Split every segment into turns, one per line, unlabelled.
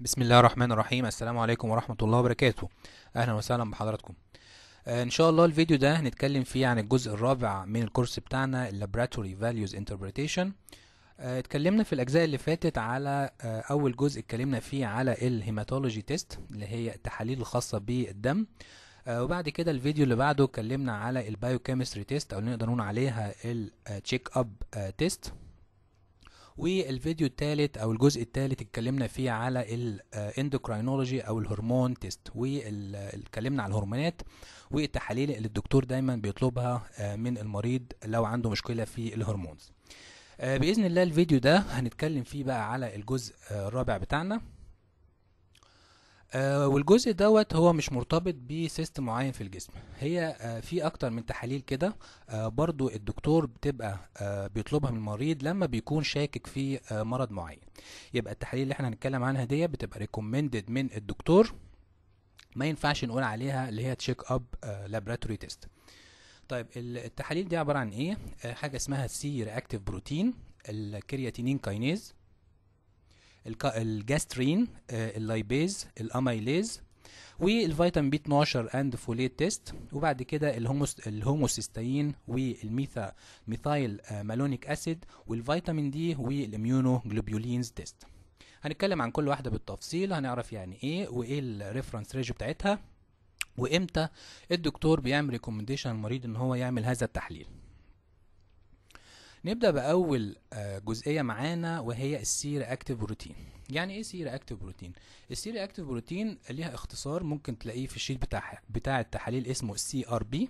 بسم الله الرحمن الرحيم السلام عليكم ورحمة الله وبركاته أهلا وسهلا بحضراتكم آه، إن شاء الله الفيديو ده هنتكلم فيه عن الجزء الرابع من الكورس بتاعنا Laboratory Values Interpretation آه، اتكلمنا في الأجزاء اللي فاتت على آه، أول جزء اتكلمنا فيه على الهيماتولوجي تيست اللي هي التحاليل الخاصة بالدم وبعد كده الفيديو اللي بعده اتكلمنا على البايوكيمستري تيست أو اللي نقدر نقول عليها التشيك أب تيست والفيديو الثالث او الجزء الثالث اتكلمنا فيه على الاندوكراينولوجي او الهرمون تيست واتكلمنا على الهرمونات والتحاليل اللي الدكتور دايما بيطلبها آه، من المريض لو عنده مشكله في الهرمونز آه، باذن الله الفيديو ده هنتكلم فيه بقى على الجزء آه، الرابع بتاعنا آه والجزء دوت هو مش مرتبط بسيستم معين في الجسم هي آه في اكتر من تحاليل كده آه برضو الدكتور بتبقى آه بيطلبها من المريض لما بيكون شاكك في آه مرض معين يبقى التحاليل اللي احنا هنتكلم عنها دي بتبقى ريكومندد من الدكتور ما ينفعش نقول عليها اللي هي تشيك اب لابراتوري تيست طيب التحاليل دي عباره عن ايه آه حاجه اسمها سي رياكتيف بروتين الكرياتينين كاينيز الجاسترين آه، اللايبيز الاميليز والفيتامين بي 12 اند فوليت تيست وبعد كده الهوموس الهوموسيستين والميثا ميثايل آه، مالونيك اسيد والفيتامين دي والاميونو جلوبيولينز تيست هنتكلم عن كل واحده بالتفصيل هنعرف يعني ايه وايه الريفرنس ريج بتاعتها وامتى الدكتور بيعمل ريكومنديشن للمريض ان هو يعمل هذا التحليل نبدأ بأول آه، جزئية معانا وهي السي رياكتيف بروتين يعني ايه سي رياكتيف بروتين السي رياكتيف بروتين ليها اختصار ممكن تلاقيه في الشيت بتاع بتاع التحاليل اسمه سي ار بي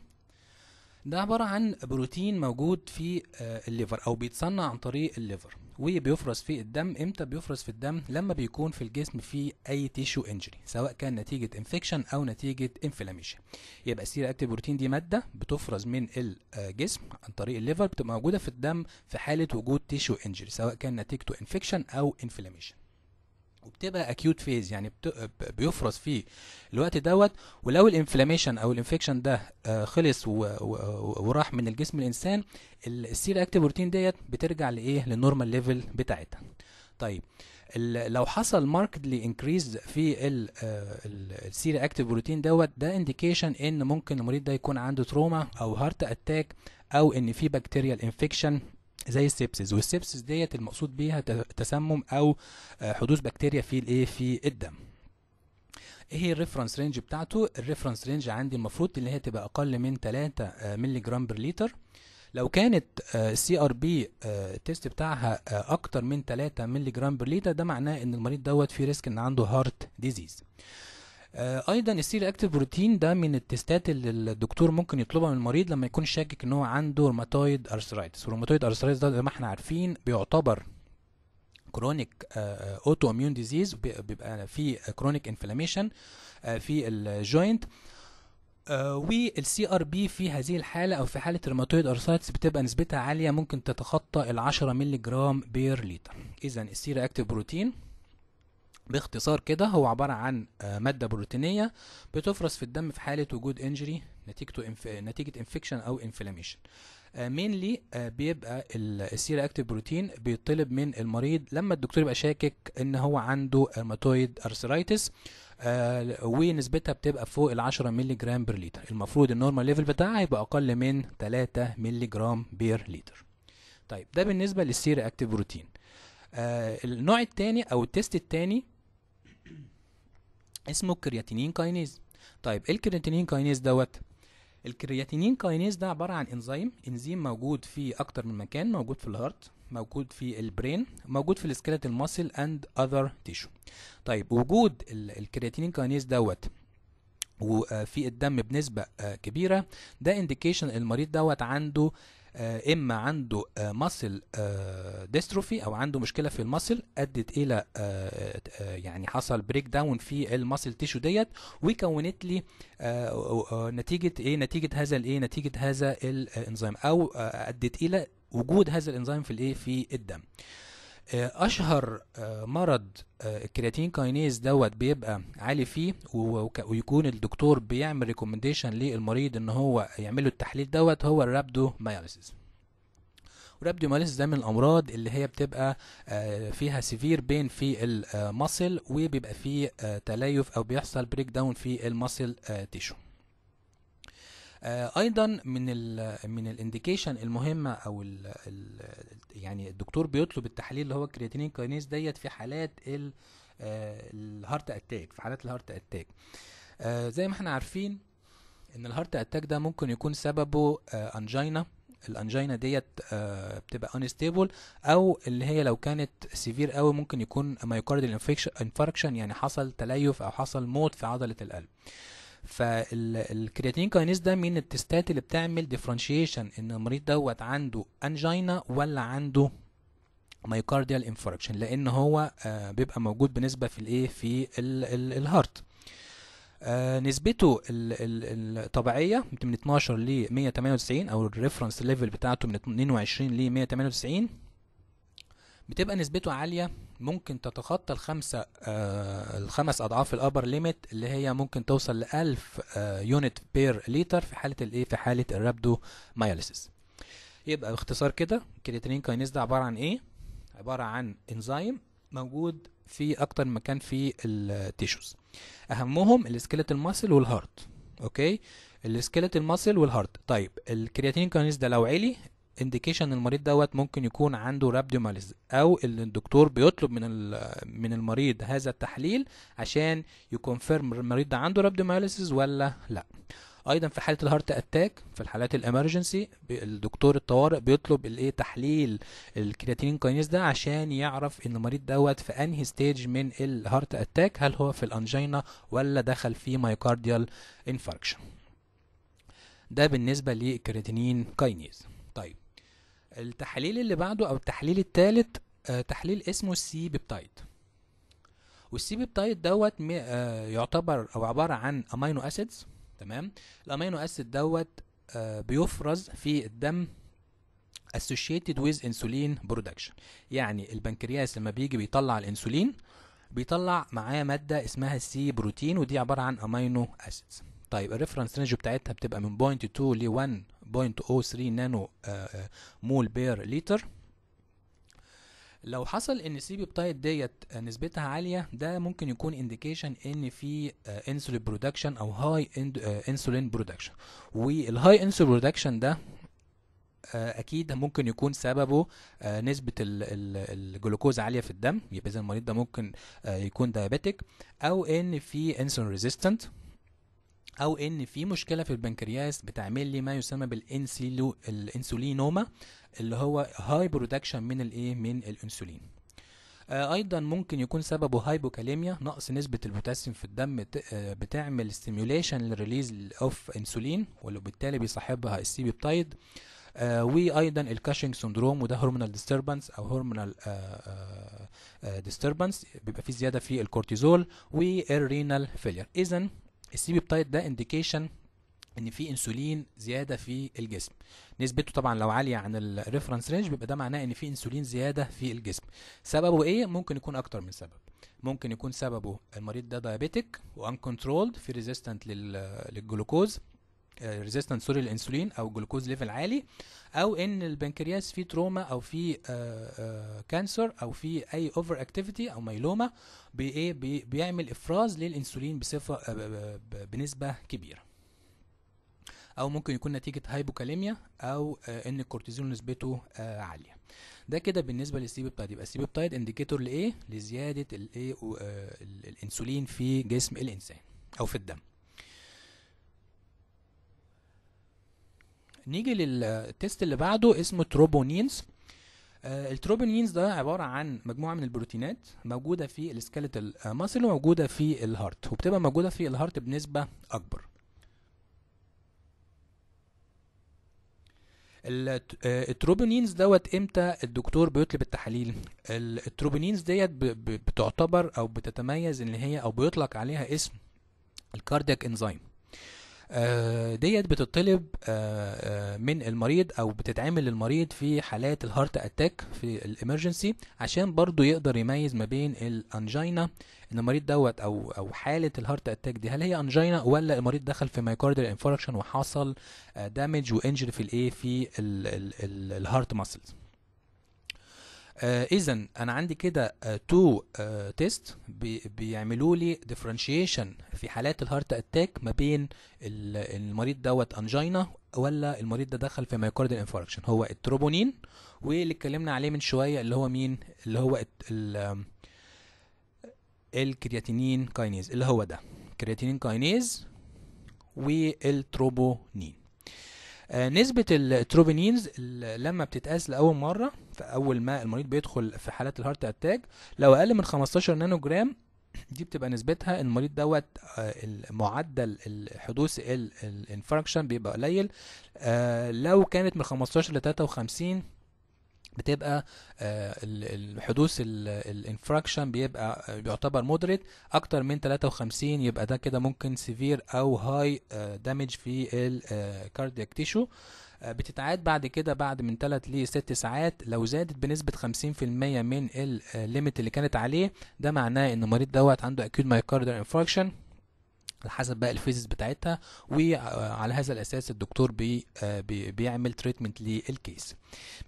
ده عبارة عن بروتين موجود في آه، الليفر أو بيتصنع عن طريق الليفر وبيفرز في الدم امتى بيفرز في الدم لما بيكون في الجسم في اي تيشو انجري سواء كان نتيجه انفكشن او نتيجه انفلاميشن يبقى السيرة اكتيف بروتين دي ماده بتفرز من الجسم آه، عن طريق الليفر بتبقى موجوده في الدم في حاله وجود تيشو انجري سواء كان نتيجته انفكشن او انفلاميشن وبتبقى اكيوت فيز يعني آه، بيفرز في الوقت دوت ولو الانفلاميشن او الانفكشن ده آه، خلص وراح من الجسم الانسان السير اكتيف بروتين ديت بترجع لايه للنورمال ليفل بتاعتها طيب لو حصل ماركتلي انكريز في السير اكتيف بروتين دوت ده انديكيشن ان ممكن المريض ده يكون عنده تروما او هارت اتاك او ان في بكتيريال انفكشن زي السبسز والسبسز ديت المقصود بيها تسمم او آه، حدوث بكتيريا في الايه في الدم ايه هي الريفرنس رينج بتاعته الريفرنس رينج عندي المفروض ان هي تبقى اقل من 3 مللي جرام بر لتر لو كانت السي ار بي تيست بتاعها آه، اكتر من 3 مللي جرام بر لتر ده معناه ان المريض دوت في ريسك ان عنده هارت ديزيز آه، ايضا السيري اكتيف بروتين ده من التستات اللي الدكتور ممكن يطلبها من المريض لما يكون شاكك ان هو عنده روماتويد ارثرايتس والروماتويد ارثرايتس ده زي ما احنا عارفين بيعتبر كرونيك اوتو اميون ديزيز بيبقى في كرونيك انفلاميشن آه، في الجوينت والسي ار بي في هذه الحاله او في حاله الروماتويد ارثرايتس بتبقى نسبتها عاليه ممكن تتخطى ال 10 مللي جرام بير لتر اذا السي رياكتيف بروتين باختصار كده هو عبارة عن آه، مادة بروتينية بتفرز في الدم في حالة وجود انجري نتيجة انفكشن او انفلاميشن آه، آه، مينلي بيبقى السي اكتيف بروتين بيطلب من المريض لما الدكتور يبقى شاكك ان هو عنده روماتويد ارثرايتس ونسبتها بتبقى فوق ال 10 مللي جرام بير لتر المفروض النورمال ليفل بتاعها يبقى اقل من 3 مللي جرام بير لتر طيب ده بالنسبه للسي اكتيف بروتين النوع الثاني او التيست الثاني اسمه كرياتينين كاينيز طيب ايه الكرياتينين كاينيز دوت الكرياتينين كاينيز ده عباره عن انزيم انزيم موجود في اكتر من مكان موجود في الهارت موجود في البرين موجود في السكيلت الماسل اند اذر تيشو طيب وجود الكرياتينين كاينيز دوت وفي آه، الدم بنسبة آه، كبيرة ده انديكيشن المريض دوت عنده آه، اما عنده ماسل آه، ديستروفي آه، او عنده مشكله في الماسل ادت الى يعني حصل بريك داون في الماسل تيشو ديت وكونت لي نتيجه ايه نتيجه هذا الايه نتيجه هذا الانزيم او ادت الى وجود هذا الانزيم في الايه في الدم آه، اشهر آه، مرض آه، الكرياتين كاينيز دوت بيبقى عالي فيه ويكون الدكتور بيعمل ريكومنديشن للمريض ان هو يعمل له التحليل دوت هو الرابدو ماياليسيس مايوليسيس ده من الامراض اللي هي بتبقى فيها سيفير بين في المصل وبيبقى فيه تليف او بيحصل بريك داون في المصل تيشو آه، ايضا من الـ من الانديكيشن المهمه او الـ الـ يعني الدكتور بيطلب التحليل اللي هو الكرياتينين كاينيز ديت في حالات آه، الهارت اتاك في حالات الهارت اتاك آه، زي ما احنا عارفين ان الهارت اتاك ده ممكن يكون سببه انجينا الانجينا ديت بتبقى انستيبل او اللي هي لو كانت سيفير قوي ممكن يكون مايوكارديال انفاركشن يعني حصل تليف او حصل موت في عضله القلب فالكرياتين كاينيز ده من التستات اللي بتعمل ديفرنشيشن ان المريض دوت عنده انجينا ولا عنده مايوكارديال انفاركشن لان هو آه، بيبقى موجود بنسبه في الايه في الهارت آه نسبته الطبيعيه من 12 ل 198 او الريفرنس ليفل بتاعته من 22 ل 198 بتبقى نسبته عاليه ممكن تتخطى الخمسة آه الخمس أضعاف الأبر ليميت اللي هي ممكن توصل لألف آه يونت بير لتر في حالة الإيه في حالة الرابدو مايوليسيس يبقى باختصار كده كرياتينين كاينيز ده عبارة عن إيه؟ عبارة عن إنزيم موجود في أكتر مكان في التيشوز أهمهم السكيلت الماسل والهارت أوكي السكيلت الماسل والهارت طيب الكرياتينين كاينيز ده لو عالي انديكيشن المريض دوت ممكن يكون عنده رابديوماليز او الدكتور بيطلب من من المريض هذا التحليل عشان يكونفيرم المريض ده عنده رابديوماليز ولا لا ايضا في حاله الهارت اتاك في الحالات الامرجنسي الدكتور الطوارئ بيطلب الايه تحليل الكرياتينين كاينيز ده عشان يعرف ان المريض دوت في انهي ستيج من الهارت اتاك هل هو في الانجينا ولا دخل في مايكارديال انفاركشن ده بالنسبه للكرياتينين كاينيز طيب التحليل اللي بعده او التحليل الثالث آه، تحليل اسمه السي بيبتايد والسي بيبتايد دوت آه، يعتبر او عباره عن امينو اسيدز تمام الامينو اسيد دوت آه، بيفرز في الدم associated with insulin production يعني البنكرياس لما بيجي بيطلع الانسولين بيطلع معاه ماده اسمها السي بروتين ودي عباره عن امينو اسيدز طيب الريفرنس رينج بتاعتها بتبقى من 0.2 ل 0.03 نانو مول بير لتر لو حصل ان السي بيبتايد ديت نسبتها عاليه ده ممكن يكون انديكيشن ان في انسولين آه، برودكشن او هاي انسولين برودكشن والهاي انسولين برودكشن ده آه، اكيد ممكن يكون سببه آه، نسبه الجلوكوز عاليه في الدم يبقى اذا المريض ده ممكن يكون دايابيتك او ان في انسولين ريزيستنت او ان في مشكله في البنكرياس بتعمل لي ما يسمى بالانسولينوما الانسولينوما اللي هو هاي برودكشن من الايه من الانسولين آه ايضا ممكن يكون سببه هايبوكاليميا نقص نسبه البوتاسيوم في الدم آه بتعمل ستيميوليشن للريليز اوف انسولين وبالتالي بيصاحبها السي بيبتايد آه وايضا الكاشنج سندروم وده هرمونال ديستربنس او هرمونال آه، آه، ديستربنس آه، بيبقى في زياده في الكورتيزول والرينال فيلير اذا السي بيبتايد ده انديكيشن ان في انسولين زياده في الجسم نسبته طبعا لو عاليه عن الريفرنس رينج بيبقى ده معناه ان في انسولين زياده في الجسم سببه ايه ممكن يكون اكتر من سبب ممكن يكون سببه المريض ده وان كنترولد في ريزيستنت للجلوكوز ريزيستنت آه، سوري للانسولين او جلوكوز ليفل عالي او ان البنكرياس فيه تروما او فيه آه، آه، كانسر او فيه اي اوفر اكتيفيتي او ميلوما بايه بيعمل افراز للانسولين بصفه آه، بنسبه كبيره او ممكن يكون نتيجه هايبوكاليميا او ان الكورتيزون نسبته عاليه ده كده بالنسبه للسيبيبتايد يبقى السيبيبتايد انديكيتور لايه لزياده الايه الانسولين في جسم الانسان او في الدم نيجي للتيست اللي بعده اسمه تروبونينز آه، التروبونينز ده عبارة عن مجموعة من البروتينات موجودة في السكالت آه، ماسل وموجودة في الهارت وبتبقى موجودة في الهارت بنسبة أكبر آه، التروبونينز دوت امتى الدكتور بيطلب التحاليل التروبونينز ديت بتعتبر او بتتميز ان هي او بيطلق عليها اسم الكاردياك انزيم آه، ديت بتطلب آه، آه، من المريض او بتتعمل للمريض في حالات الهارت اتاك في الامرجنسي عشان برضو يقدر يميز ما بين الانجينا ان المريض دوت او او حاله الهارت اتاك دي هل هي انجينا ولا المريض دخل في مايكارديال انفاركشن وحصل دامج وانجري في الايه في الهارت ماسلز آه اذا انا عندي كده تو آه تيست آه، بي بيعملوا لي ديفرنشيشن في حالات الهارت اتاك ما بين المريض دوت انجينا ولا المريض ده دخل في مايوكارديال انفاركشن هو التروبونين واللي اتكلمنا عليه من شويه اللي هو مين اللي هو آه، الكرياتينين كاينيز اللي هو ده كرياتينين كاينيز والتروبونين آه نسبة التروبونينز لما بتتقاس لأول مرة اول ما المريض بيدخل في حالات الهارت اتاك لو اقل من 15 نانو جرام دي بتبقى نسبتها المريض دوت آه، معدل حدوث الانفراكشن بيبقى قليل آه، لو كانت من 15 ل 53 بتبقى آه، حدوث الانفراكشن بيبقى بيعتبر مودريت اكتر من 53 يبقى ده كده ممكن سيفير او هاي دامج في الكاردياك تيشو آه، بتتعاد بعد كده بعد من 3 ل 6 ساعات لو زادت بنسبة 50% من الليمت آه، اللي كانت عليه ده معناه ان المريض دوت عنده اكيد مايكاردر انفاركشن على حسب بقى الفيزز بتاعتها وعلى هذا الاساس الدكتور بي آه، بي بيعمل تريتمنت للكيس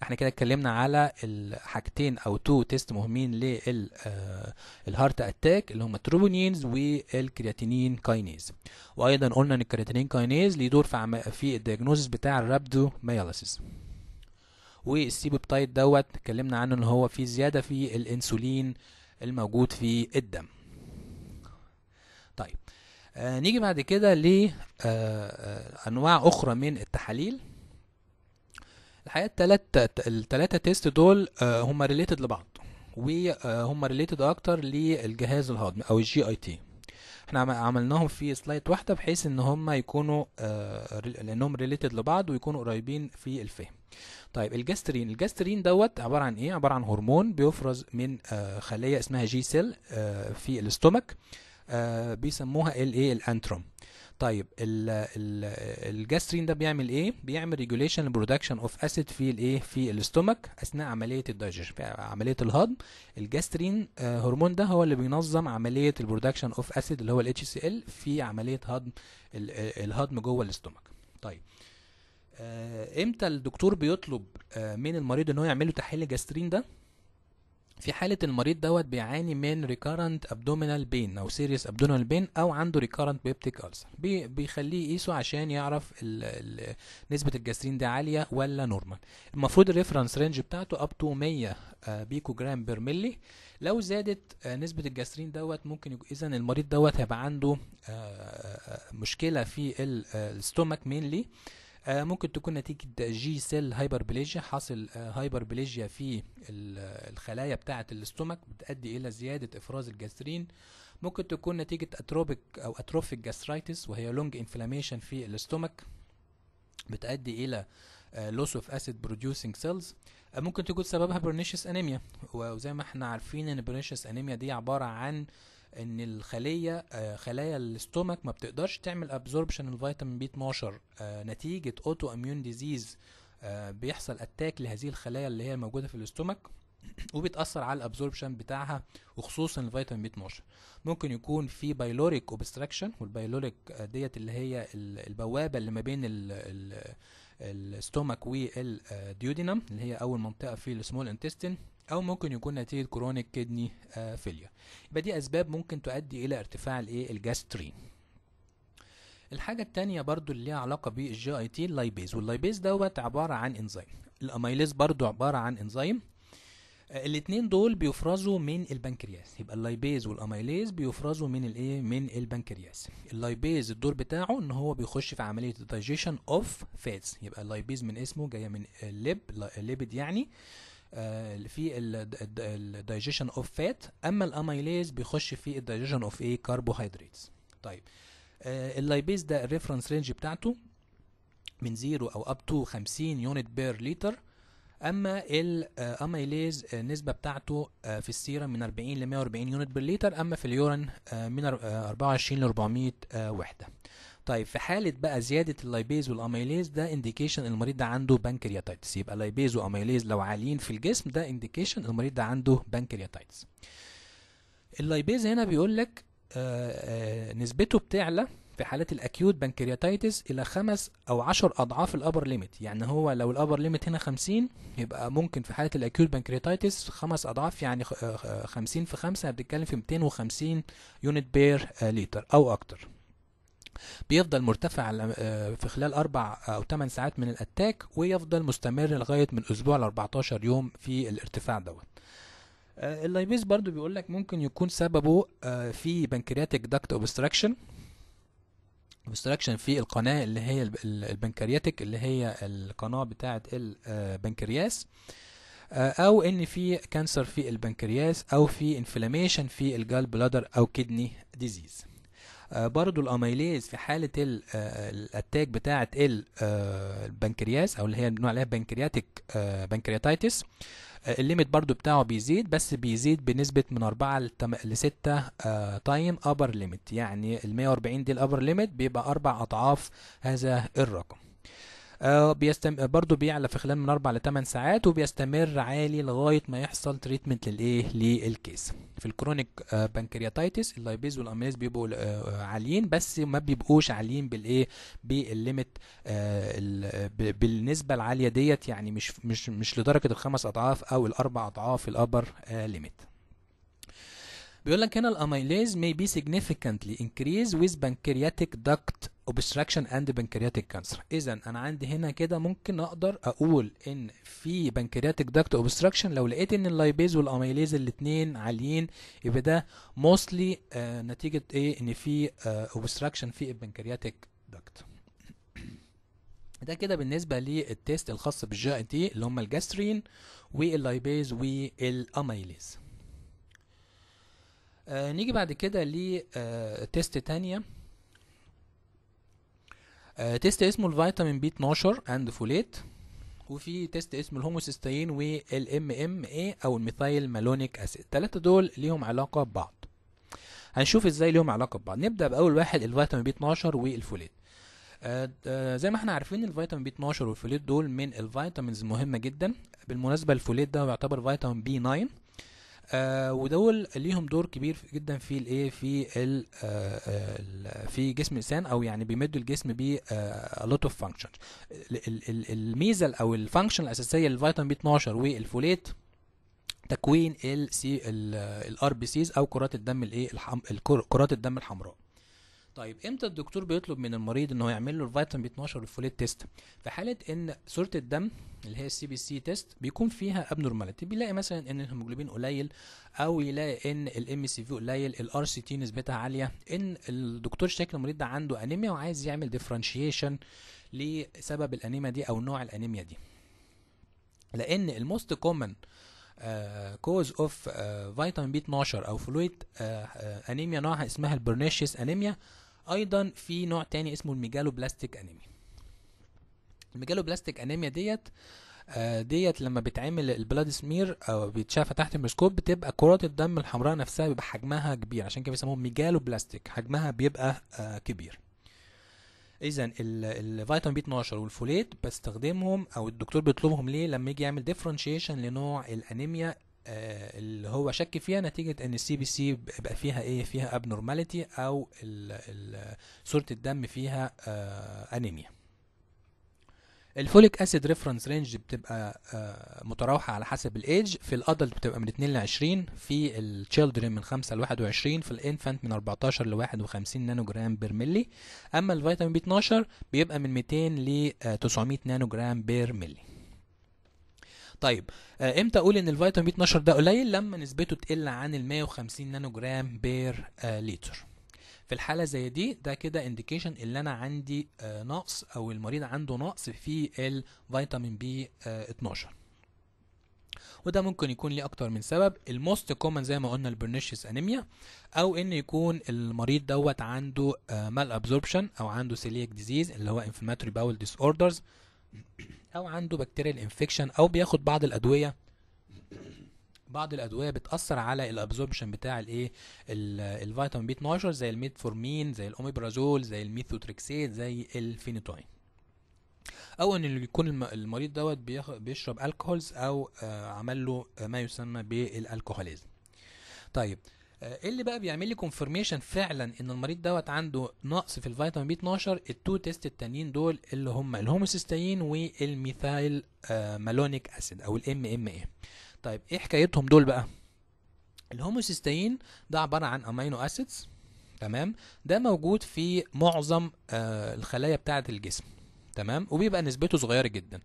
احنا كده اتكلمنا على الحاجتين او تو تيست مهمين للهارت اتاك آه، اللي هم التروبونينز والكرياتينين كاينيز وايضا قلنا ان الكرياتينين كاينيز ليه دور في في الدياجنوزس بتاع الرابدو ميالاسيس والسيبوبتايد دوت اتكلمنا عنه ان هو في زياده في الانسولين الموجود في الدم آه نيجي بعد كده لأنواع آه, آه، أخرى من التحاليل الحقيقة التلاتة التلاتة تيست دول آه هما ريليتد لبعض وهما آه، ريليتد أكتر للجهاز الهضمي أو الجي أي تي احنا عملناهم في سلايد واحدة بحيث ان هما يكونوا آه لانهم ريليتد لبعض ويكونوا قريبين في الفهم طيب الجاسترين الجاسترين دوت عبارة عن ايه عبارة عن هرمون بيفرز من آه خلية اسمها جي سيل آه في الاستومك آه، بيسموها ال ايه الانتروم طيب الجاسترين ده بيعمل ايه بيعمل ريجوليشن للبرودكشن اوف اسيد في الايه في الاستومك اثناء عمليه الدايجيشن عمليه الهضم الجاسترين آه، هرمون ده هو اللي بينظم عمليه البرودكشن اوف اسيد اللي هو الاتش سي ال في عمليه هضم الهضم جوه الاستومك طيب آه، امتى الدكتور بيطلب من المريض ان هو يعمل له تحليل جاسترين ده في حالة المريض دوت بيعاني من recurrent abdominal pain أو serious abdominal pain أو عنده recurrent peptic ulcer بي بيخليه يقيسه عشان يعرف الـ الـ نسبة الجاسترين دي عالية ولا نورمال المفروض الريفرنس رينج بتاعته up to 100 بيكو جرام بير ملي لو زادت آه، نسبة الجاسترين دوت ممكن إذا المريض دوت هيبقى عنده آه، آه، مشكلة في الستومك مينلي آه، ممكن تكون نتيجة جي سيل هايبربليجيا حاصل هايبربليجيا آه، في آه، الخلايا بتاعة الاستومك بتؤدي إلى زيادة إفراز الجاسترين ممكن تكون نتيجة أتروبيك أو أتروفيك جاسترايتس وهي لونج انفلاميشن في الاستومك بتؤدي إلى لوس اوف اسيد producing سيلز ممكن تكون سببها برنيشس انيميا وزي ما احنا عارفين ان برنيشس انيميا دي عباره عن ان الخليه آه، خلايا الاستومك ما بتقدرش تعمل ابزوربشن الفيتامين بي 12 نتيجه اوتو اميون ديزيز بيحصل اتاك لهذه الخلايا اللي هي موجوده في الاستومك وبيتاثر على الابزوربشن بتاعها وخصوصا الفيتامين بي 12 ممكن يكون في بايلوريك اوبستراكشن والبايلوريك ديت اللي هي البوابه اللي ما بين الاستومك والديودينم آه، اللي هي اول منطقه في السمول انتستين او ممكن يكون نتيجه كرونيك كدني فيليا يبقى دي اسباب ممكن تؤدي الى ارتفاع الايه الجاسترين الحاجه التانية برضو اللي ليها علاقه بالجي اي تي اللايبيز واللايبيز دوت عباره عن انزيم الاميليز برضو عباره عن انزيم آه، الاثنين دول بيفرزوا من البنكرياس يبقى اللايبيز والاميليز بيفرزوا من الايه من البنكرياس اللايبيز الدور بتاعه ان هو بيخش في عمليه الدايجيشن اوف فاتس يبقى اللايبيز من اسمه جايه من الليب ليبيد يعني آه، في الدايجيشن اوف فات اما الاميليز بيخش في الدايجيشن اوف ايه كربوهيدراتس طيب آه، اللايبيز ده الريفرنس رينج بتاعته من 0 او اب تو 50 يونت بير لتر اما الاميليز النسبه آه، بتاعته في السيرم من 40 ل 140 يونت بير لتر اما في اليورين من 24 ل 400 وحده طيب في حاله بقى زياده اللايبيز والاميليز ده انديكيشن المريض ده عنده بنكرياتايتس يبقى لايبيز واميليز لو عاليين في الجسم ده انديكيشن المريض ده عنده بنكرياتايتس اللايبيز هنا بيقول لك آه، آه، نسبته بتعلى في حالات الاكيوت بنكرياتايتس الى خمس او عشر اضعاف الابر ليميت يعني هو لو الابر ليميت هنا 50 يبقى ممكن في حاله الاكيوت بنكرياتايتس خمس اضعاف يعني 50 آه، في 5 بنتكلم في 250 يونت بير لتر او اكتر بيفضل مرتفع آه، في خلال أربع أو ثمان ساعات من الأتاك ويفضل مستمر لغاية من أسبوع ل 14 يوم في الارتفاع دوت آه، اللايبيز برضو بيقول لك ممكن يكون سببه آه، في بنكرياتيك داكت اوبستراكشن اوبستراكشن في القناة اللي هي البنكرياتيك اللي هي القناة بتاعة البنكرياس او ان في كانسر في البنكرياس او في انفلاميشن في الجال بلادر او كدني ديزيز آه، برضو الاميليز في حالة آه، الاتاك بتاعة آه، البنكرياس او اللي هي بنقول عليها بنكرياتيك بنكرياتايتس الليميت برضو بتاعه بيزيد بس بيزيد بنسبة من 4 ل 6 تايم ابر ليميت يعني ال 140 دي الابر ليميت بيبقى اربع اضعاف هذا الرقم آه، بيستم... آه، برضو بيعلى في خلال من 4 ل 8 ساعات وبيستمر عالي لغايه ما يحصل تريتمنت للايه للكيس في الكرونيك بانكرياتايتس اللايبيز والاميليز بيبقوا آه، عاليين بس ما بيبقوش عاليين بالايه بالليمت بالنسبه العاليه ديت يعني مش مش مش لدرجه الخمس اضعاف او الاربع اضعاف الابر ليميت بيقول لك هنا الاميليز may be significantly increased with pancreatic duct obstruction and pancreatic cancer اذا انا عندي هنا كده ممكن اقدر اقول ان في pancreatic duct obstruction لو لقيت ان اللايبيز والاميليز الاثنين عاليين يبقى ده mostly آه نتيجه ايه ان في آه obstruction في البنكرياتيك duct ده كده بالنسبه للتيست الخاص بالجي أي تي اللي هم الجاسترين واللايبيز والاميليز آه نيجي بعد كده لتيست آه تانية آه تيست اسمه الفيتامين بي 12 اند فوليت وفي تيست اسمه الهوموسيستين والام ام اي او الميثايل مالونيك اسيد الثلاثه دول ليهم علاقه ببعض هنشوف ازاي ليهم علاقه ببعض نبدا باول واحد الفيتامين بي 12 والفوليت آه،, آه زي ما احنا عارفين الفيتامين بي 12 والفوليت دول من الفيتامينز مهمه جدا بالمناسبه الفوليت ده يعتبر فيتامين بي 9 آه، ودول ليهم دور كبير جدا في الايه في الـ آه، الـ في جسم الانسان او يعني بيمدوا الجسم ب لوت اوف فانكشنز الميزه او الفانكشن الاساسيه للفيتامين بي 12 والفوليت تكوين السي الار بي سيز او كرات الدم الايه الحم... كرات الدم الحمراء طيب امتى الدكتور بيطلب من المريض ان هو يعمل له الفيتامين بي 12 والفوليت تيست في حاله ان صوره الدم اللي هي السي بي سي تيست بيكون فيها ابنورماليتي بيلاقي مثلا ان الهيموجلوبين قليل او يلاقي ان الام سي في قليل الار سي تي نسبتها عاليه ان الدكتور شايف المريض ده عنده انيميا وعايز يعمل ديفرنشيشن لسبب الانيميا دي او نوع الانيميا دي لان الموست كومن كوز اوف فيتامين بي 12 او فلويد انيميا نوعها اسمها البرنيشيس انيميا ايضا في نوع تاني اسمه الميجالوبلاستيك انيميا الميجالوبلاستيك انيميا ديت آه، ديت لما بتعمل البلاد سمير او بيتشافى تحت الميكروسكوب بتبقى كرات الدم الحمراء نفسها بيبقى حجمها كبير عشان كده بيسموهم ميجالوبلاستيك حجمها بيبقى آه، كبير اذا الفيتامين بي 12 والفوليت بستخدمهم او الدكتور بيطلبهم ليه لما يجي يعمل ديفرنشيشن لنوع الانيميا آه، اللي هو شك فيها نتيجة ان السي بي سي بقى فيها ايه فيها ابنورماليتي او صورة الدم فيها آه انيميا الفوليك اسيد ريفرنس رينج بتبقى آه، متراوحه على حسب الايدج في الادلت بتبقى من 2 ل 20 في التشيلدرن من 5 ل 21 في الانفانت من 14 ل 51 نانو جرام بير ملي اما الفيتامين بي 12 بيبقى من 200 ل 900 نانو جرام بير ملي طيب آه، امتى اقول ان الفيتامين بي 12 ده قليل لما نسبته تقل عن ال 150 نانو جرام بير آه، لتر في الحاله زي دي ده كده انديكيشن ان انا عندي آه، نقص او المريض عنده نقص في الفيتامين بي 12 وده ممكن يكون ليه اكتر من سبب الموست كومن زي ما قلنا البرنيشيس انيميا او ان يكون المريض دوت عنده مال آه، ابزوربشن او عنده سيليك ديزيز اللي هو انفلاماتوري باول ديس اوردرز او عنده بكتيريال انفكشن او بياخد بعض الادويه بعض الادويه بتاثر على الابزوربشن بتاع الايه الفيتامين بي 12 زي الميتفورمين زي الاوميبرازول زي الميثوتريكسيت زي الفينيتوين او ان اللي يكون المريض دوت بيشرب الكحولز او آه، عمل له آه، ما يسمى بالالكوهوليزم طيب آه، ايه اللي بقى بيعمل لي كونفرميشن فعلا ان المريض دوت عنده نقص في الفيتامين بي 12 التو تيست التانيين دول اللي هم الهوموسيستين والميثايل مالونيك اسيد او الام ام اي طيب ايه حكايتهم دول بقى الهوموسيستين ده عباره عن امينو اسيدز تمام ده موجود في معظم آه الخلايا بتاعه الجسم تمام وبيبقى نسبته صغيره جدا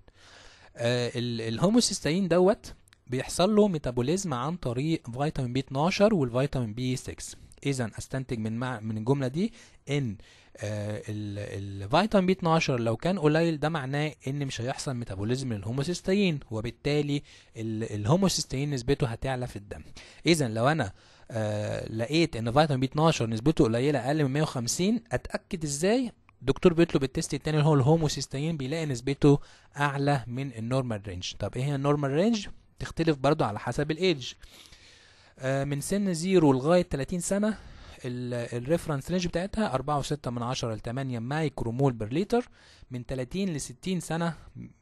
آه الهوموسيستين دوت بيحصل له ميتابوليزم عن طريق فيتامين بي 12 والفيتامين بي 6 اذا استنتج من مع من الجمله دي ان آه، الفيتامين بي 12 لو كان قليل ده معناه ان مش هيحصل ميتابوليزم للهوموسيستين وبالتالي الهوموسيستين نسبته هتعلى في الدم اذا لو انا آه لقيت ان فيتامين بي 12 نسبته قليله اقل من 150 اتاكد ازاي دكتور بيطلب التيست التاني اللي هو الهوموسيستين بيلاقي نسبته اعلى من النورمال رينج طب ايه هي النورمال رينج تختلف برضو على حسب الايدج آه من سن 0 لغايه 30 سنه الريفرنس رينج بتاعتها 4.6 من 10 ل 8 مايكرو مول بر لتر من 30 ل 60 سنة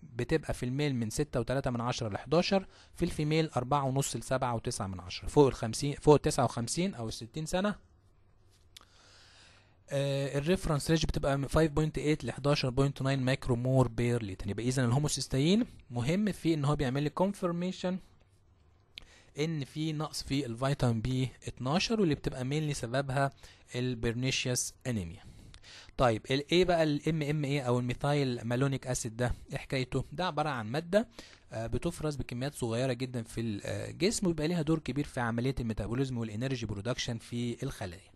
بتبقى في الميل من 6.3 من 10 ل 11 في الفيميل 4.5 ل 7.9 من 10 فوق ال 50 فوق ال 59 او ال 60 سنة آه، الريفرنس ريج بتبقى من 5.8 ل 11.9 مايكرو مول بير لتر يبقى اذا الهوموسيستين مهم في ان هو بيعمل لي كونفرميشن ان في نقص في الفيتامين بي 12 واللي بتبقى مينلي سببها البرنيشيوس انيميا طيب الايه بقى الام ام اي او الميثايل مالونيك اسيد ده ايه حكايته ده عباره عن ماده آه، بتفرز بكميات صغيره جدا في الجسم آه، وبيبقى ليها دور كبير في عمليه الميتابوليزم والانرجي برودكشن في الخلايا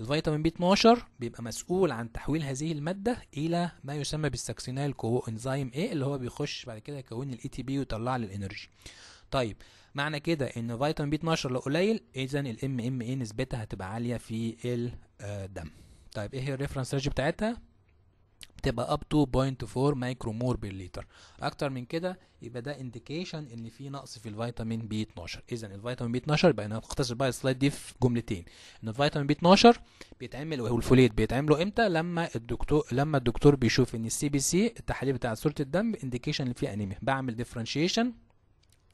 الفيتامين بي 12 بيبقى مسؤول عن تحويل هذه الماده الى ما يسمى بالساكسينال كو انزيم ايه اللي هو بيخش بعد كده يكون الاي تي e بي ويطلع لي الانرجي طيب معنى كده ان فيتامين بي 12 لو قليل اذا الام ام اي نسبتها هتبقى عاليه في الدم آه، طيب ايه هي الريفرنس رينج بتاعتها تبقى up to 0.4 مور بالليتر اكتر من كده يبقى ده انديكيشن ان في نقص في الفيتامين بي 12 اذا الفيتامين بي 12 يبقى انا هختصر بقى السلايد دي في جملتين ان الفيتامين بي 12 بيتعمل والفوليت بيتعملوا امتى لما الدكتور لما الدكتور بيشوف ان السي بي سي التحاليل بتاعت صوره الدم انديكيشن ان في انيميا بعمل ديفرنشيشن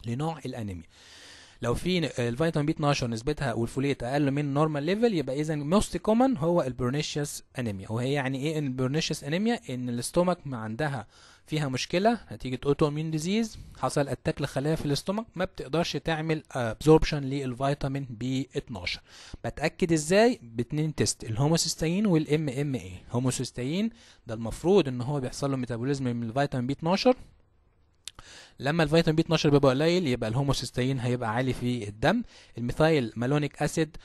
لنوع الانيميا لو في آه، الفيتامين بي 12 نسبتها والفوليت اقل من النورمال ليفل يبقى اذا موست كومن هو البرنيشيوس انيميا وهي يعني ايه ان البرنيشيوس انيميا ان الاستومك ما عندها فيها مشكله نتيجه اوتو امين ديزيز حصل اتاك لخلايا في الاستومك ما بتقدرش تعمل ابزوربشن للفيتامين بي 12 بتاكد ازاي باتنين تيست الهوموسيستين والام ام اي هوموسيستين ده المفروض ان هو بيحصل له ميتابوليزم من الفيتامين بي 12 لما الفيتامين بي 12 بيبقى قليل يبقى الهوموسيستين هيبقى عالي في الدم الميثايل مالونيك اسيد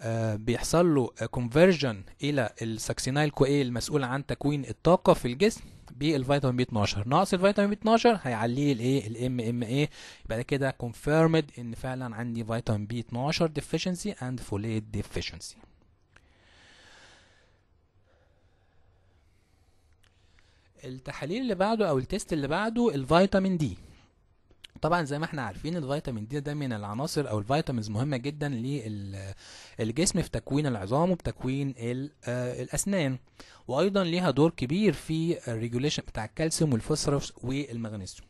آه، بيحصل له كونفرجن الى الساكسينايل كوي المسؤول عن تكوين الطاقه في الجسم بالفيتامين بي 12 ناقص الفيتامين بي 12 هيعليه الايه الام ام اي يبقى كده كونفيرمد ان فعلا عندي فيتامين بي 12 ديفيشنسي اند فوليت ديفيشنسي التحاليل اللي بعده او التيست اللي بعده الفيتامين دي طبعا زي ما احنا عارفين الفيتامين دي ده من العناصر او الفيتامينز مهمه جدا للجسم في تكوين العظام وتكوين آه، الاسنان وايضا ليها دور كبير في الريجوليشن بتاع الكالسيوم والفوسفورس والمغنيسيوم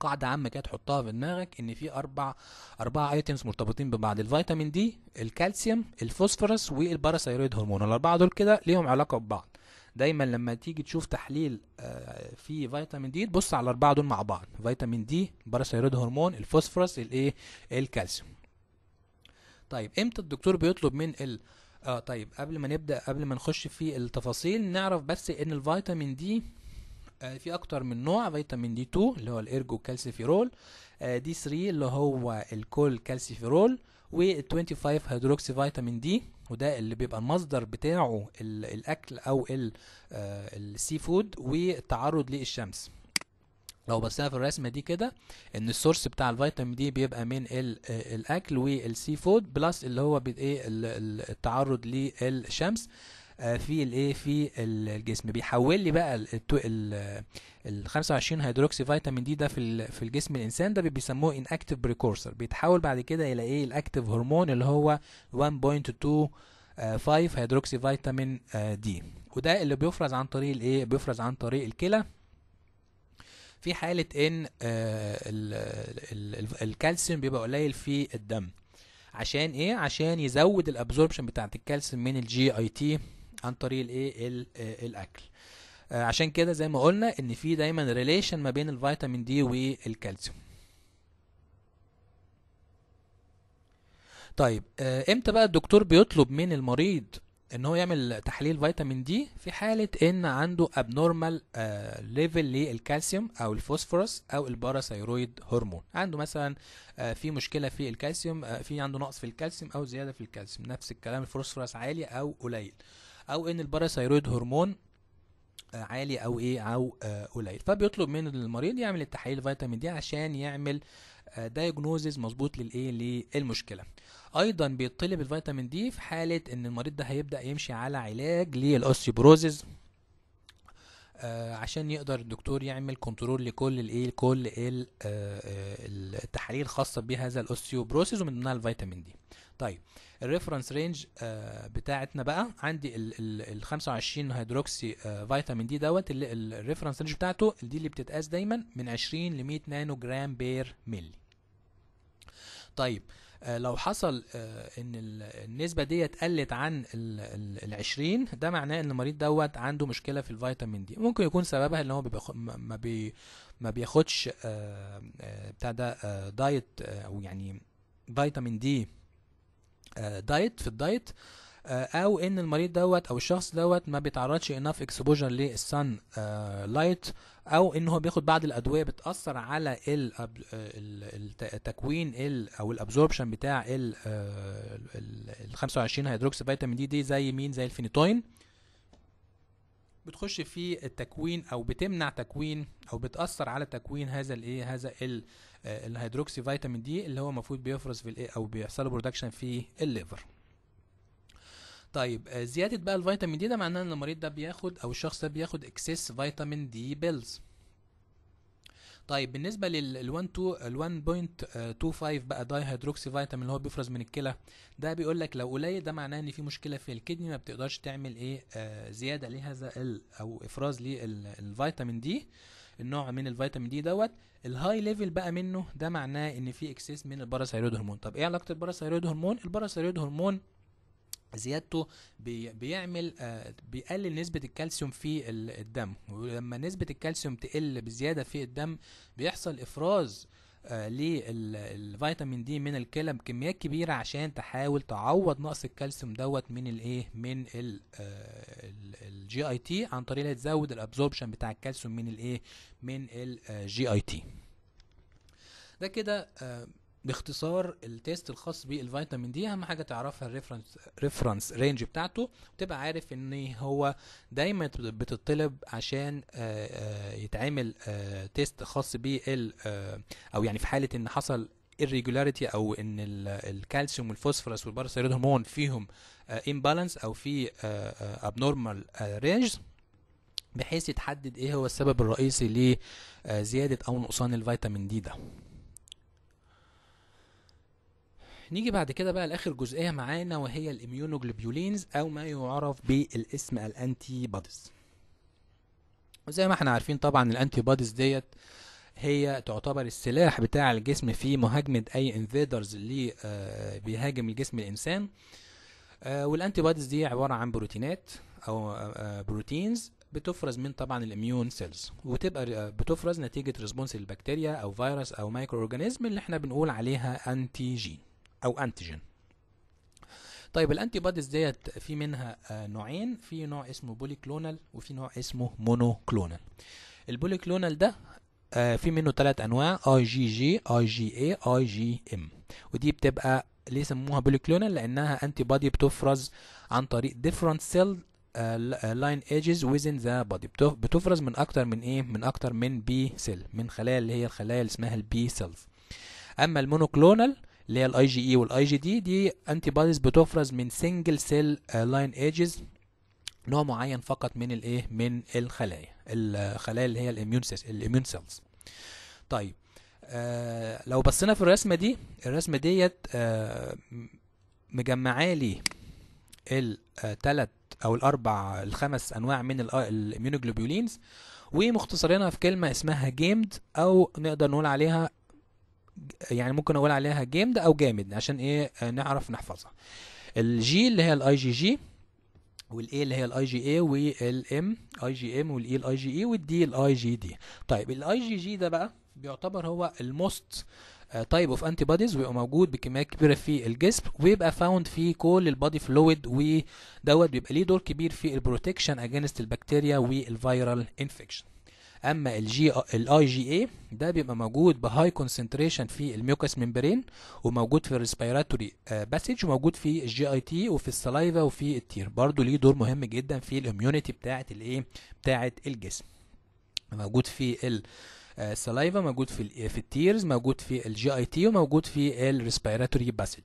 قاعدة عامة كده تحطها في دماغك ان في اربع اربع ايتمز مرتبطين ببعض الفيتامين دي الكالسيوم الفوسفورس والباراسيرويد هرمون الاربعة دول كده ليهم علاقة ببعض دايما لما تيجي تشوف تحليل آه، في فيتامين دي تبص على الاربعه دول مع بعض فيتامين دي باراثيرويد هرمون الفوسفورس الايه الكالسيوم طيب امتى الدكتور بيطلب من ال اه طيب قبل ما نبدا قبل ما نخش في التفاصيل نعرف بس ان الفيتامين دي آه في اكتر من نوع فيتامين دي 2 اللي هو الارجو كالسيفيرول آه دي 3 اللي هو الكول كالسيفيرول و 25 هيدروكسي فيتامين دي وده اللي بيبقى المصدر بتاعه الاكل او السي فود آه، والتعرض للشمس لو بصينا في الرسمه دي كده ان السورس بتاع الفيتامين دي بيبقى من آه، الاكل والسي فود بلس اللي هو ايه التعرض للشمس آه، في الايه في الجسم بيحول لي بقى ال 25 هيدروكسي فيتامين دي ده في في الجسم الانسان ده بيسموه ان اكتف بريكورسر بيتحول بعد كده الى ايه الاكتف هرمون اللي هو 1.25 هيدروكسي فيتامين دي وده اللي بيفرز عن طريق الايه بيفرز عن طريق الكلى في حالة ان آه، الكالسيوم بيبقى قليل في الدم عشان ايه عشان يزود الابزوربشن بتاعت الكالسيوم من الجي اي تي عن طريق الايه آه، الاكل آه، عشان كده زي ما قلنا ان في دايما ريليشن ما بين الفيتامين دي والكالسيوم طيب آه، امتى بقى الدكتور بيطلب من المريض ان هو يعمل تحليل فيتامين دي في حاله ان عنده ابنورمال ليفل للكالسيوم او الفوسفورس او الباراثايرويد هرمون عنده مثلا في مشكله في الكالسيوم في عنده نقص في الكالسيوم او زياده في الكالسيوم نفس الكلام الفوسفورس عالي او قليل او ان الباراثايرويد هرمون آه، عالي او ايه او آه، قليل فبيطلب من المريض يعمل التحاليل فيتامين دي عشان يعمل دايجنوزز آه، مظبوط للايه للمشكله ايضا بيطلب الفيتامين دي في حاله ان المريض ده هيبدا يمشي على علاج للاوستيوبروزز عشان يقدر الدكتور يعمل كنترول لكل الايه لكل التحاليل الخاصه بهذا الاوستيوبروسيس ومن ضمنها الفيتامين دي طيب الريفرنس رينج آه، بتاعتنا بقى عندي ال 25 هيدروكسي آه، فيتامين دي دوت الريفرنس رينج بتاعته دي اللي بتتقاس دايما من 20 ل 100 نانو جرام بير ملي طيب آه، لو حصل ان النسبه ديت قلت عن ال 20 ده معناه ان المريض دوت عنده مشكله في الفيتامين دي ممكن يكون سببها ان هو ما بي ما بياخدش بتاع ده دايت او يعني فيتامين دي دايت آه، في الدايت آه، او ان المريض دوت او الشخص دوت ما بيتعرضش اناف اكسبوجر للسن لايت او ان هو بياخد بعض الادويه بتاثر على التكوين آه، او الابزوربشن بتاع ال 25 هيدروكسي فيتامين دي دي زي مين زي الفينيتوين بتخش في التكوين او بتمنع تكوين او بتاثر على تكوين هذا الايه هذا آه، الهيدروكسي فيتامين دي اللي هو المفروض بيفرز في الايه او بيحصل برودكشن في الليفر طيب آه، زياده بقى الفيتامين دي ده معناه ان المريض ده بياخد او الشخص ده بياخد اكسس فيتامين دي بيلز طيب بالنسبه لل 1.25 آه، بقى داي هيدروكسي فيتامين اللي هو بيفرز من الكلى ده بيقول لك لو قليل ده معناه ان في مشكله في الكدني ما بتقدرش تعمل ايه آه زياده لهذا او افراز للفيتامين دي النوع من الفيتامين دي دوت الهاي ليفل بقى منه ده معناه ان في اكسس من الباراثيرويد هرمون طب ايه علاقه الباراثيرويد هرمون الباراثيرويد هرمون زيادته بيعمل آه، بيقلل نسبة الكالسيوم في الدم ولما نسبة الكالسيوم تقل بزيادة في الدم بيحصل إفراز آه، للفيتامين دي من الكلى بكميات كبيرة عشان تحاول تعوض نقص الكالسيوم دوت من الايه من الجي اي تي عن طريق تزود الابزوربشن بتاع الكالسيوم من الايه من الجي اي آه، تي ده كده باختصار التيست الخاص بالفيتامين دي اهم حاجه تعرفها الريفرنس ريفرنس رينج بتاعته وتبقى عارف ان هو دايما بتطلب عشان آه، آه، يتعمل آه، تيست خاص بال او يعني في حاله ان حصل irregularity او ان الكالسيوم والفوسفورس والباراثيرويد هرمون فيهم امبالانس او في abnormal ranges بحيث يتحدد ايه هو السبب الرئيسي لزياده او نقصان الفيتامين دي ده نيجي بعد كده بقى لاخر جزئيه معانا وهي الاميونوجلوبيولينز او ما يعرف بالاسم الانتي بوديز وزي ما احنا عارفين طبعا الانتي بوديز ديت هي تعتبر السلاح بتاع الجسم في مهاجمه اي انفيدرز اللي آه بيهاجم الجسم الانسان آه والانتي بوديز دي عباره عن بروتينات او آه, آه، بروتينز بتفرز من طبعا الاميون سيلز وتبقى آه، بتفرز نتيجه ريسبونس للبكتيريا او فيروس او مايكرو اورجانيزم اللي احنا بنقول عليها انتي جين او انتيجين طيب الانتي بوديز ديت في منها آه، نوعين في نوع اسمه بولي كلونال وفي نوع اسمه مونوكلونال كلونال ده آه، في منه ثلاث انواع اي جي جي اي جي اي اي جي ام ودي بتبقى ليه سموها كلونال لانها انتي بودي بتفرز عن طريق ديفرنت سيل لاين ايجز ويزن ذا بودي بتفرز من اكتر من ايه من اكتر من بي سيل من خلايا اللي هي الخلايا اللي اسمها البي سيلز اما المونوكلونال اللي هي الاي جي اي e والاي جي دي دي انتي بوديز بتفرز من سنجل سيل لاين ايجز نوع معين فقط من الايه من الخلايا الخلايا اللي هي الاميون الاميون سيلز طيب آه لو بصينا في الرسمه دي الرسمه ديت آه مجمعه لي الثلاث آه، او الاربع الخمس انواع من الاميونوجلوبولينز آه، ومختصرينها في كلمه اسمها جيمد او نقدر نقول عليها يعني ممكن اقول عليها جامد او جامد عشان ايه آه، نعرف نحفظها الجي اللي هي الاي جي جي والاي اللي هي الاي جي اي والام اي جي ام والاي e الاي جي اي e والدي الاي جي دي طيب الاي جي جي ده بقى بيعتبر هو الموست تايب اوف انتي بوديز ويبقى موجود بكميه كبيره في الجسم ويبقى فاوند في كل البادي فلويد ودوت بيبقى ليه دور كبير في البروتكشن اجينست البكتيريا والفيرال انفكشن اما الجي الاي جي اي ده بيبقى موجود بهاي كونسنتريشن في الميوكس ممبرين وموجود في الريسبيراتوري آه، باسج وموجود في الجي اي تي وفي السلايفا وفي التير برضو ليه دور مهم جدا في الاميونيتي بتاعه الايه بتاعه الجسم موجود في ال السلايفا آه، موجود في آه، في التيرز موجود في الجي اي تي وموجود في الريسبيراتوري باسج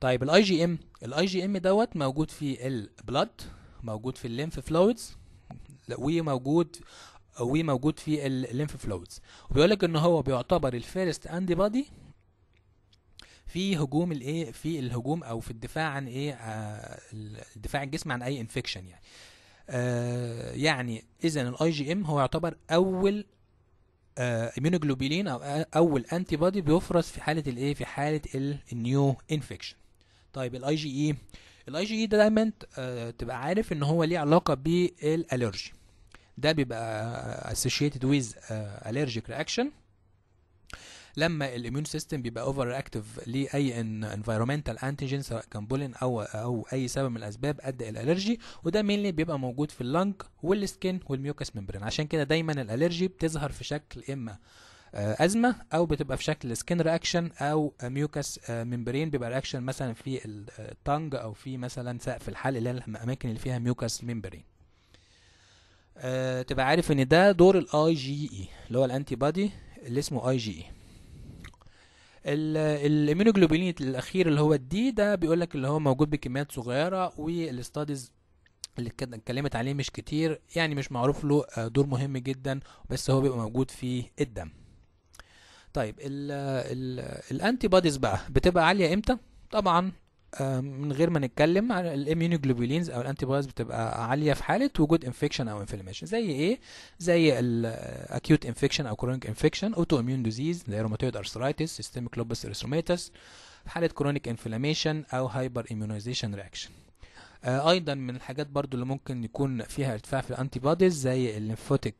طيب الاي جي ام الاي جي ام دوت موجود في البلد موجود في الليمف فلويدز وموجود وموجود في الليمف فلويدز وبيقول لك ان هو بيعتبر الفيرست انتي بادي في هجوم الايه في الهجوم او في الدفاع عن ايه آه دفاع الجسم عن اي انفكشن يعني آه يعني اذا الاي جي ام هو يعتبر اول آه اميونوجلوبولين او آه، اول انتي بادي بيفرز في حاله الايه في حاله النيو انفكشن طيب الاي جي اي e، الاي جي اي e ده دايما آه تبقى عارف ان هو ليه علاقه بالالرجي ده بيبقى associated with uh, allergic reaction لما الاميون سيستم بيبقى اوفر اكتف لاي انفيرومنتال انتيجين سواء كان بولين او او اي سبب من الاسباب ادى الى الالرجي وده مينلي بيبقى موجود في اللنج والسكن والميوكس ممبرين عشان كده دايما الالرجي بتظهر في شكل اما آه، ازمه او بتبقى في شكل سكين رياكشن او ميوكس ممبرين آه، بيبقى رياكشن مثلا في التانج آه، او في مثلا سقف الحلق اللي هي الاماكن اللي فيها ميوكس ممبرين آه تبقى عارف ان ده دور الاي جي اي e، اللي هو الانتي بادي اللي اسمه اي جي اي الاميونوجلوبولين الاخير اللي هو الدي ده بيقول لك اللي هو موجود بكميات صغيره والاستاديز اللي اتكلمت عليه مش كتير يعني مش معروف له آه، دور مهم جدا بس هو بيبقى موجود في الدم طيب الانتي بوديز بقى بتبقى عاليه امتى طبعا من غير ما نتكلم عن الاميونوجلوبولينز او الانتي بايز بتبقى عاليه في حاله وجود انفكشن او انفلاميشن زي ايه زي الاكيوت انفكشن او كرونيك انفكشن اوتو اميون ديزيز زي روماتويد ارثرايتس سيستميك لوبس ارثروميتس في حاله كرونيك انفلاميشن او هايبر اميونايزيشن رياكشن ايضا من الحاجات برضو اللي ممكن يكون فيها ارتفاع في الانتي بوديز زي الليمفوتيك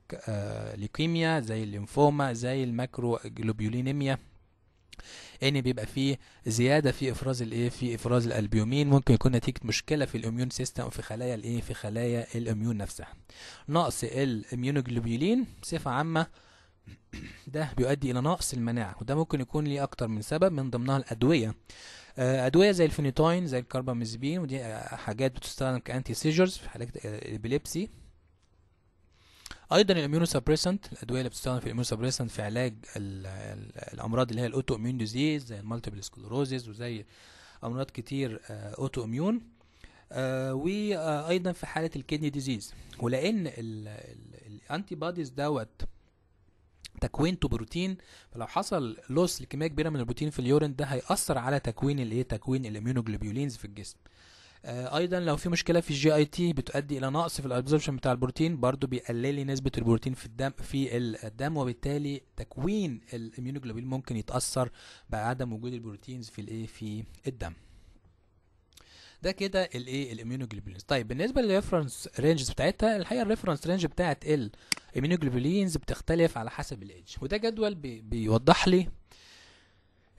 ليكيميا آه، زي الليمفوما زي الماكرو جلوبيولينيميا ان بيبقى فيه زياده في افراز الايه في افراز الالبيومين ممكن يكون نتيجه مشكله في الاميون سيستم في خلايا الايه في خلايا الاميون نفسها نقص الاميونوجلوبولين بصفه عامه ده بيؤدي الى نقص المناعه وده ممكن يكون ليه اكتر من سبب من ضمنها الادويه آه، ادويه زي الفينيتوين زي الكاربامازبين ودي حاجات بتستخدم كانتي سيجرز في حالات الابيليبسي ايضا الاميونوسابريسنت الادويه اللي بتستخدم في الاميونوسابريسنت في علاج الـ الـ الامراض اللي هي الاوتو اميون ديزيز زي المالتيبل سكلروزز وزي امراض كتير آه، اوتو اميون آه وايضا في حاله الكيدني ديزيز ولان الانتي بوديز دوت تكوينته بروتين فلو حصل لوس لكميه كبيره من البروتين في اليورين ده هيأثر على تكوين الايه تكوين الاميونوجلوبيولينز في الجسم آه، ايضا لو في مشكله في الجي اي تي بتؤدي الى نقص في الابزوربشن بتاع البروتين برضو بيقلل لي نسبه البروتين في الدم في الدم وبالتالي تكوين الاميونوجلوبين ممكن يتاثر بعدم وجود البروتينز في الايه في الدم ده كده الايه الاميونوجلوبينز طيب بالنسبه للريفرنس رينجز بتاعتها الحقيقه الريفرنس رينج بتاعت الاميونوجلوبينز بتختلف على حسب الايدج وده جدول بي بيوضح لي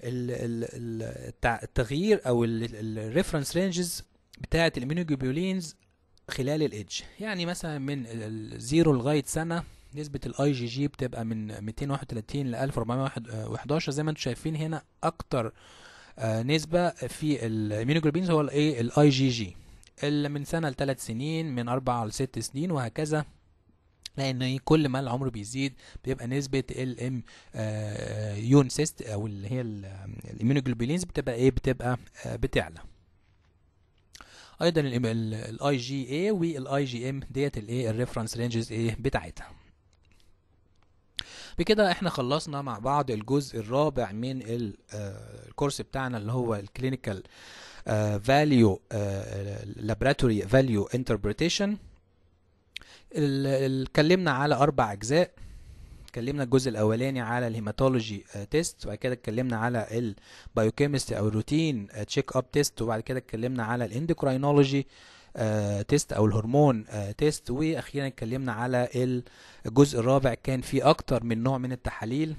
التغيير او الريفرنس رينجز بتاعت المينوجلوبولينز خلال الايدج يعني مثلا من الزيرو لغاية سنة نسبة الاي جي جي بتبقى من 231 ل 1411 آه، زي ما انتم شايفين هنا اكتر آه، نسبة في المينوجلوبينز هو الايه الاي جي جي اللي من سنة لثلاث سنين من أربعة لست سنين وهكذا لان كل ما العمر بيزيد بيبقى نسبه الام آه، يون سيست او اللي هي الاميونوجلوبولينز بتبقى ايه بتبقى بتعلى ايضا الاي جي اي والاي جي ام ديت الايه الريفرنس رينجز ايه بتاعتها بكده احنا خلصنا مع بعض الجزء الرابع من آه، الكورس بتاعنا اللي هو الكلينيكال فاليو لابراتوري فاليو انتربريتيشن اتكلمنا على اربع اجزاء اتكلمنا الجزء الاولاني على الهيماتولوجي آه، تيست وبعد كده اتكلمنا على البايوكيمستري او الروتين تشيك اب تيست وبعد كده اتكلمنا على الاندوكراينولوجي آه، تيست او الهرمون آه، تيست واخيرا اتكلمنا على الجزء الرابع كان فيه اكتر من نوع من التحاليل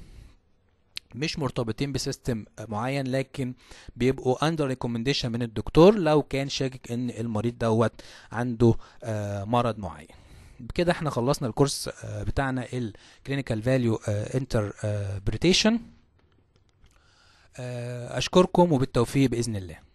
مش مرتبطين بسيستم معين لكن بيبقوا اندر ريكومنديشن من الدكتور لو كان شاكك ان المريض دوت عنده مرض معين بكده احنا خلصنا الكورس آه، بتاعنا الكلينيكال فاليو انتربريتيشن اشكركم وبالتوفيق باذن الله